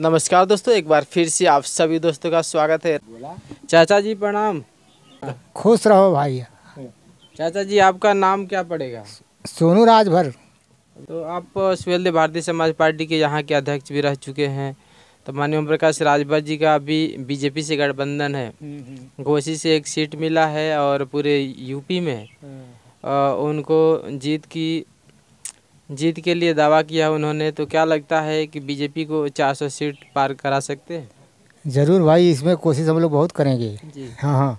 नमस्कार दोस्तों एक बार फिर से आप सभी दोस्तों का स्वागत है चाचा जी प्रणाम खुश रहो भाई चाचा जी आपका नाम क्या पड़ेगा सोनू राजभर तो आप स्वेल्द भारतीय समाज पार्टी के यहाँ के अध्यक्ष भी रह चुके हैं तो माननीय ओम प्रकाश राजभर जी का अभी बीजेपी से गठबंधन है हम्म, हम्म। घोसी से एक सीट मिला है और पूरे यूपी में आ, हम्म। उनको जीत की जीत के लिए दावा किया उन्होंने तो क्या लगता है कि बीजेपी को 400 सीट पार करा सकते हैं ज़रूर भाई इसमें कोशिश हम लोग बहुत करेंगे जी हाँ हाँ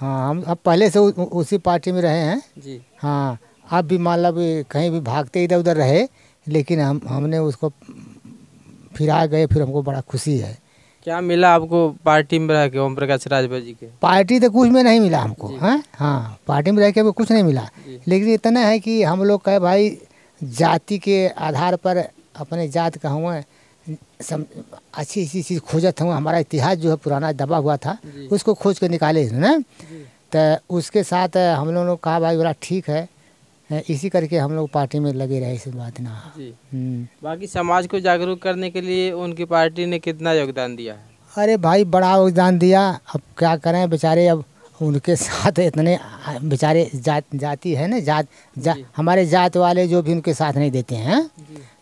हाँ हम अब पहले से उ, उसी पार्टी में रहे हैं जी हाँ अब भी मान लो कहीं भी भागते इधर उधर रहे लेकिन हम हमने उसको फिर आ गए फिर हमको बड़ा खुशी है क्या मिला आपको पार्टी में रह के ओम प्रकाश राजभर जी के पार्टी तो कुछ में नहीं मिला हमको हाँ हाँ पार्टी में रह के कुछ नहीं मिला लेकिन इतना है कि हम लोग कहे भाई जाति के आधार पर अपने जात का हुआ सम अच्छी अच्छी चीज़ खोजत हूँ हमारा इतिहास जो है पुराना दबा हुआ था उसको खोज कर निकाले न तो उसके साथ हम लोगों ने कहा भाई बोला ठीक है इसी करके हम लोग पार्टी में लगे रहे इस बात ना हम्म। बाकी समाज को जागरूक करने के लिए उनकी पार्टी ने कितना योगदान दिया है अरे भाई बड़ा योगदान दिया अब क्या करें बेचारे अब उनके साथ इतने बेचारे जात जाति है ना जात जा, हमारे जात वाले जो भी उनके साथ नहीं देते हैं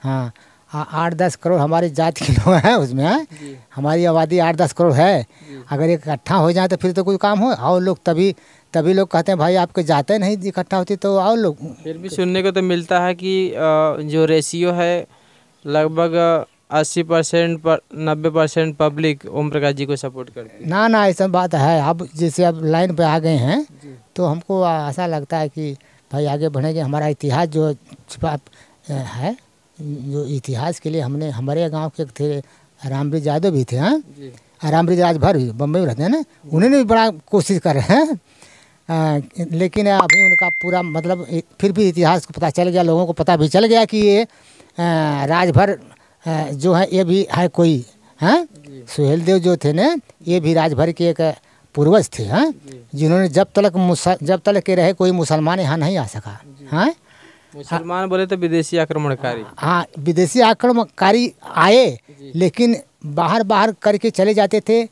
हाँ आठ दस करोड़ हमारे जात के लोग हैं उसमें है? हाँ। हमारी आबादी आठ दस करोड़ है अगर इकट्ठा हो जाए तो फिर तो कोई काम हो और लोग तभी तभी लोग कहते हैं भाई आपके जाते नहीं इकट्ठा होती तो और लोग फिर भी सुनने को तो मिलता है कि जो रेशियो है लगभग अस्सी परसेंट पर नब्बे परसेंट पब्लिक ओम प्रकाश जी को सपोर्ट कर ना ना ऐसा बात है अब जैसे अब लाइन पे आ गए हैं तो हमको ऐसा लगता है कि भाई आगे बढ़ेंगे हमारा इतिहास जो छिपा है जो इतिहास के लिए हमने हमारे गांव के थे रामबीर यादव भी थे हैं हाँ? रामबीर राजभर भर भी बम्बई में रहते हैं ना उन्होंने भी बड़ा कोशिश कर रहे हैं आ, लेकिन अभी उनका पूरा मतलब फिर भी इतिहास को पता चल गया लोगों को पता भी चल गया कि ये राजभर जो है ये भी है कोई हैं सुहेल देव जो थे ना ये भी राजभर के एक पूर्वज थे हैं जिन्होंने जब तक मुसल जब तक के रहे कोई मुसलमान यहाँ नहीं आ सका हैं मुसलमान बोले तो विदेशी आक्रमणकारी हाँ, हाँ विदेशी आक्रमणकारी आए लेकिन बाहर बाहर करके चले जाते थे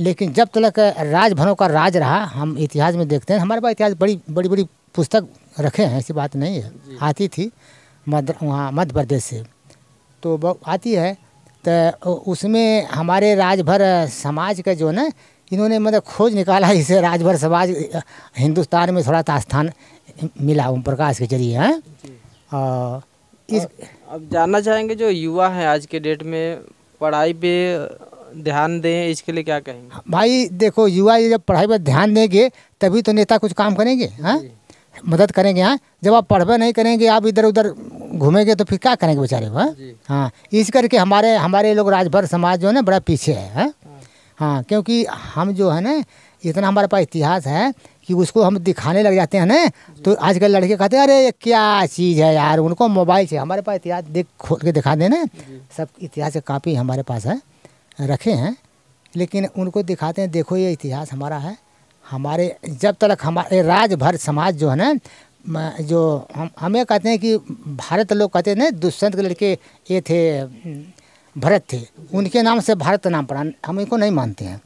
लेकिन जब तक राजभरों का राज रहा हम इतिहास में देखते हैं हमारे पास इतिहास बड़ी बड़ी बड़ी पुस्तक रखे हैं ऐसी बात नहीं है आती थी मध्य वहाँ मध्य प्रदेश से तो आती है तो उसमें हमारे राजभर समाज का जो ना इन्होंने मतलब खोज निकाला इसे राजभर समाज हिंदुस्तान में थोड़ा सा स्थान मिला ओम प्रकाश के जरिए हैं हाँ? और इस अब जानना चाहेंगे जो युवा हैं आज के डेट में पढ़ाई पे ध्यान दें इसके लिए क्या कहेंगे भाई देखो युवा ये जब पढ़ाई पर ध्यान देंगे तभी तो नेता कुछ काम करेंगे हाँ मदद करेंगे हाँ जब आप पढ़वे नहीं करेंगे आप इधर उधर घूमेंगे तो फिर क्या करेंगे बेचारे वह हाँ? हाँ इस करके हमारे हमारे लोग राजभर समाज जो है ना बड़ा पीछे है हाँ? हाँ, हाँ क्योंकि हम जो है ना इतना हमारे पास इतिहास है कि उसको हम दिखाने लग जाते हैं ना तो आजकल लड़के कहते हैं अरे ये क्या चीज़ है यार उनको मोबाइल से हमारे पास इतिहास देख खोल के दिखा देना सब इतिहास के कापी हमारे पास है रखे हैं लेकिन उनको दिखाते हैं देखो ये इतिहास हमारा है हमारे जब तक हमारे राज्य भर समाज जो है ना जो हम हमें कहते हैं कि भारत लोग कहते हैं ना दुष्यंत के लड़के ये थे भरत थे उनके नाम से भारत नाम पड़ा हम इनको नहीं मानते हैं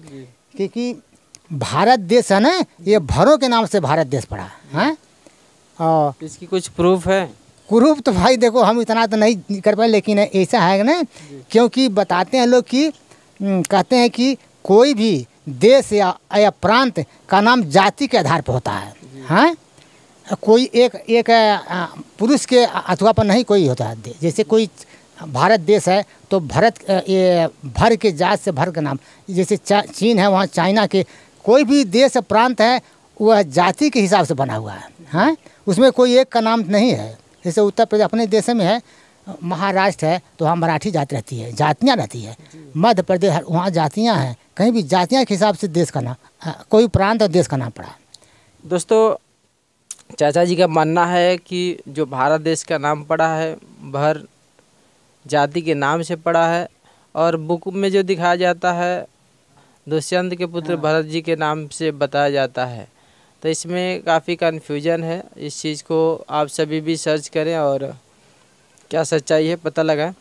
क्योंकि भारत देश है ना ये भरों के नाम से भारत देश पड़ा है और इसकी कुछ प्रूफ है प्रूफ तो भाई देखो हम इतना तो नहीं कर पाए लेकिन ऐसा है ना क्योंकि बताते हैं लोग कि कहते हैं कि कोई भी देश या या प्रांत का नाम जाति के आधार पर होता है हैं हाँ? कोई एक एक पुरुष के अथवा पर नहीं कोई होता है जैसे कोई भारत देश है तो भारत ये भर के जात से भर का नाम जैसे चीन है वहाँ चाइना के कोई भी देश प्रांत है वह जाति के हिसाब से बना हुआ है हैं हाँ? उसमें कोई एक का नाम नहीं है जैसे उत्तर प्रदेश अपने देश में है महाराष्ट्र है तो वहाँ मराठी जात रहती है जातियाँ रहती है मध्य प्रदेश वहाँ जातियाँ हैं कहीं भी जातियाँ के हिसाब से देश का नाम कोई प्रांत और देश का नाम पड़ा दोस्तों चाचा जी का मानना है कि जो भारत देश का नाम पड़ा है भर जाति के नाम से पड़ा है और बुक में जो दिखाया जाता है दुष्यंत के पुत्र हाँ। भरत जी के नाम से बताया जाता है तो इसमें काफ़ी कन्फ्यूजन है इस चीज़ को आप सभी भी सर्च करें और क्या सच्चाई है पता लगा